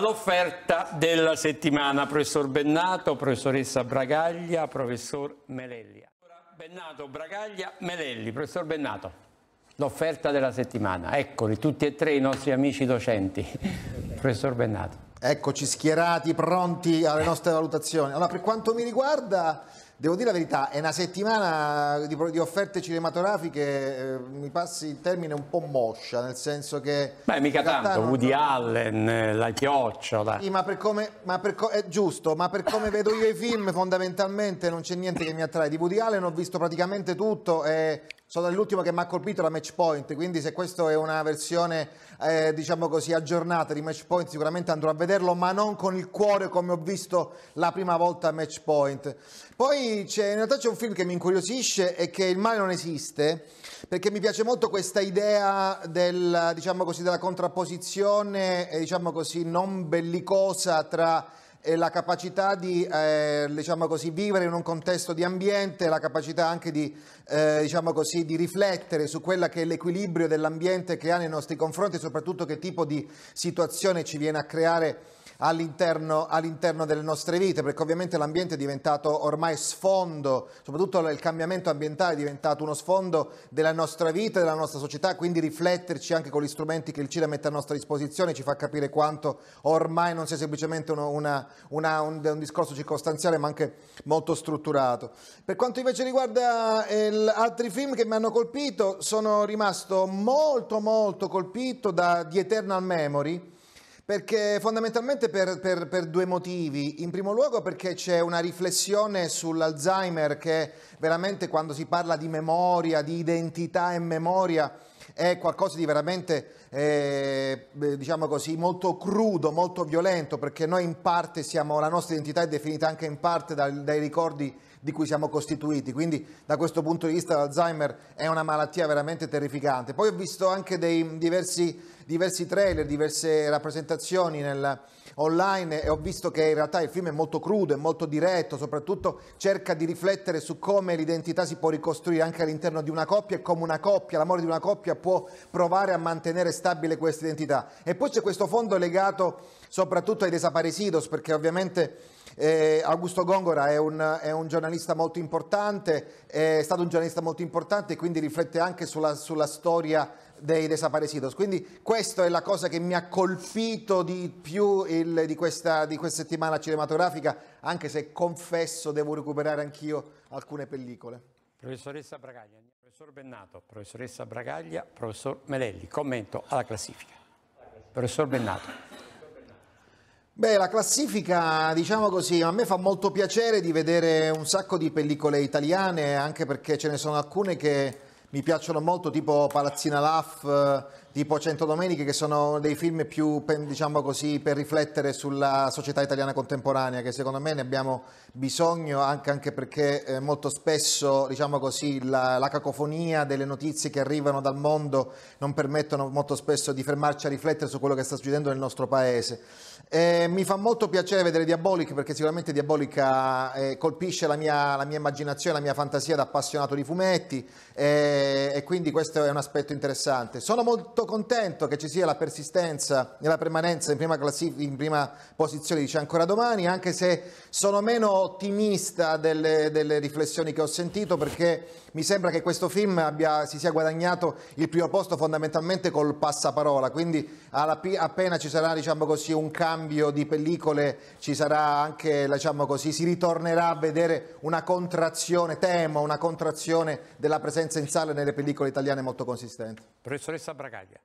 l'offerta della settimana. Professor Bennato, professoressa Bragaglia, professor Melelli. Bennato, Bragaglia, Melelli. Professor Bennato, l'offerta della settimana. Eccoli tutti e tre i nostri amici docenti. professor Bennato. Eccoci schierati, pronti alle nostre valutazioni. Allora, per quanto mi riguarda, Devo dire la verità, è una settimana di, di offerte cinematografiche, eh, mi passi il termine, un po' moscia, nel senso che... Beh, mica tanto, Woody non... Allen, eh, La Chioccia... Sì, ma per come... Ma per co... è giusto, ma per come vedo io i film, fondamentalmente non c'è niente che mi attrae. Di Woody Allen ho visto praticamente tutto e sono l'ultimo che mi ha colpito la match point, quindi se questa è una versione eh, diciamo così aggiornata di match point sicuramente andrò a vederlo, ma non con il cuore come ho visto la prima volta a match point. Poi in realtà c'è un film che mi incuriosisce e che il male non esiste, perché mi piace molto questa idea del, diciamo così, della contrapposizione diciamo così, non bellicosa tra e la capacità di eh, diciamo così, vivere in un contesto di ambiente, la capacità anche di, eh, diciamo così, di riflettere su quella che è l'equilibrio dell'ambiente che ha nei nostri confronti e soprattutto che tipo di situazione ci viene a creare all'interno, all'interno delle nostre vite, perché ovviamente l'ambiente è diventato ormai sfondo, soprattutto il cambiamento ambientale è diventato uno sfondo della nostra vita, della nostra società, quindi rifletterci anche con gli strumenti che il CIRA mette a nostra disposizione ci fa capire quanto ormai non sia semplicemente uno, una, una, un, un, discorso circostanziale ma anche molto strutturato. Per quanto invece riguarda il, eh, altri film che mi hanno colpito, sono rimasto molto molto colpito da The Eternal Memory, perché fondamentalmente per, per, per, due motivi. In primo luogo perché c'è una riflessione sull'Alzheimer che veramente quando si parla di memoria, di identità e memoria, è qualcosa di veramente, eh, diciamo così, molto crudo, molto violento, perché noi in parte siamo, la nostra identità è definita anche in parte dai, dai ricordi di cui siamo costituiti, quindi da questo punto di vista l'Alzheimer è una malattia veramente terrificante. Poi ho visto anche dei diversi, diversi trailer, diverse rappresentazioni nel online e ho visto che in realtà il film è molto crudo, è molto diretto, soprattutto cerca di riflettere su come l'identità si può ricostruire anche all'interno di una coppia e come una coppia, l'amore di una coppia può provare a mantenere stabile questa identità. E poi c'è questo fondo legato soprattutto ai desaparecidos, perché ovviamente eh, Augusto Gongora è un, è un, giornalista molto importante, è stato un giornalista molto importante e quindi riflette anche sulla, sulla storia dei desaparecidos. Quindi questa è la cosa che mi ha colpito di più il, di, questa, di questa settimana cinematografica, anche se confesso devo recuperare anch'io alcune pellicole. Professoressa Bragaglia, professor Bennato, professoressa Bragaglia, professor Melelli, commento alla classifica. Professor Bennato. Beh, la classifica, diciamo così, a me fa molto piacere di vedere un sacco di pellicole italiane, anche perché ce ne sono alcune che mi piacciono molto, tipo Palazzina Laff, eh, tipo Cento Domeniche, che sono dei film più, diciamo così, per riflettere sulla società italiana contemporanea, che secondo me ne abbiamo bisogno anche, anche perché eh, molto spesso, diciamo così, la, la, cacofonia delle notizie che arrivano dal mondo non permettono molto spesso di fermarci a riflettere su quello che sta succedendo nel nostro paese. Eh, mi fa molto piacere vedere Diabolic perché sicuramente Diabolica eh, colpisce la mia, la mia, immaginazione, la mia fantasia da appassionato di fumetti. Eh, quindi questo è un aspetto interessante. Sono molto contento che ci sia la persistenza e la permanenza in prima, in prima posizione dice ancora domani, anche se sono meno ottimista delle, delle, riflessioni che ho sentito perché mi sembra che questo film abbia, si sia guadagnato il primo posto fondamentalmente col passaparola, quindi alla, appena ci sarà diciamo così, un cambio di pellicole ci sarà anche, diciamo così, si ritornerà a vedere una contrazione, temo, una contrazione della presenza in sala nelle pellicole italiana è molto consistente. Professoressa Bragaglia.